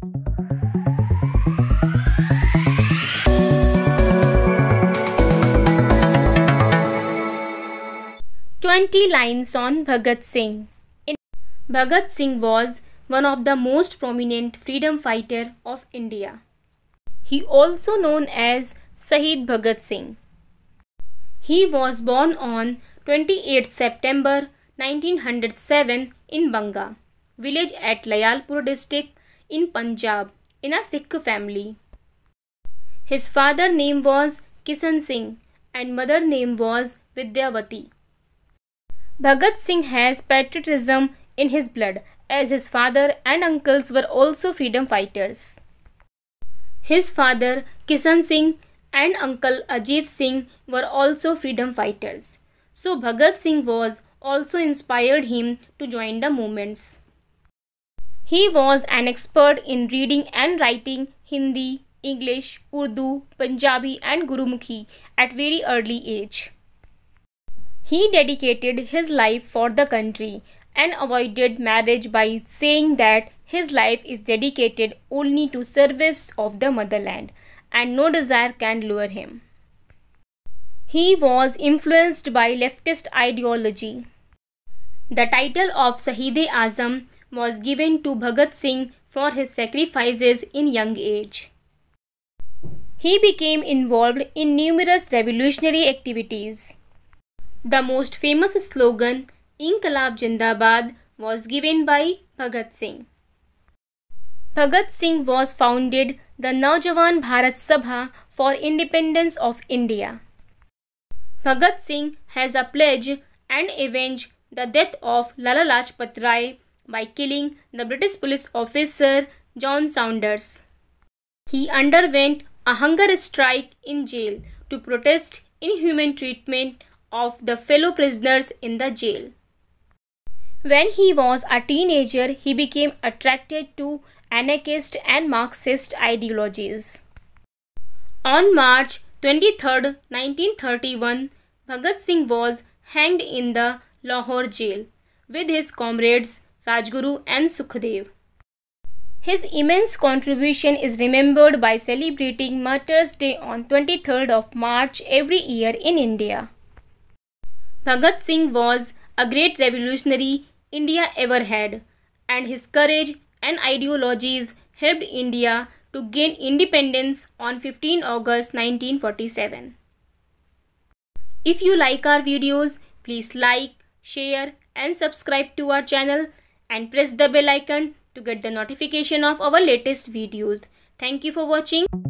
20 lines on Bhagat Singh. Bhagat Singh was one of the most prominent freedom fighter of India. He also known as Sahid Bhagat Singh. He was born on 28 September 1907 in Banga, village at Layalpur district, in Punjab in a Sikh family. His father name was Kisan Singh and mother name was Vidyavati. Bhagat Singh has patriotism in his blood as his father and uncles were also freedom fighters. His father Kisan Singh and uncle Ajit Singh were also freedom fighters. So Bhagat Singh was also inspired him to join the movements. He was an expert in reading and writing Hindi, English, Urdu, Punjabi and Gurumukhi at very early age. He dedicated his life for the country and avoided marriage by saying that his life is dedicated only to service of the motherland and no desire can lure him. He was influenced by leftist ideology. The title of Sahide Azam was given to Bhagat Singh for his sacrifices in young age. He became involved in numerous revolutionary activities. The most famous slogan, Inkalab Jindabad, was given by Bhagat Singh. Bhagat Singh was founded the Naujawan Bharat Sabha for Independence of India. Bhagat Singh has a pledge and avenge the death of Lala Lajpat Rai by killing the British police officer John Saunders. He underwent a hunger strike in jail to protest inhuman treatment of the fellow prisoners in the jail. When he was a teenager, he became attracted to anarchist and Marxist ideologies. On March 23, 1931, Bhagat Singh was hanged in the Lahore jail with his comrades Rajguru and Sukhadev. His immense contribution is remembered by celebrating Martyrs' Day on 23rd of March every year in India. Bhagat Singh was a great revolutionary India ever had, and his courage and ideologies helped India to gain independence on 15 August 1947. If you like our videos, please like, share and subscribe to our channel and press the bell icon to get the notification of our latest videos. Thank you for watching.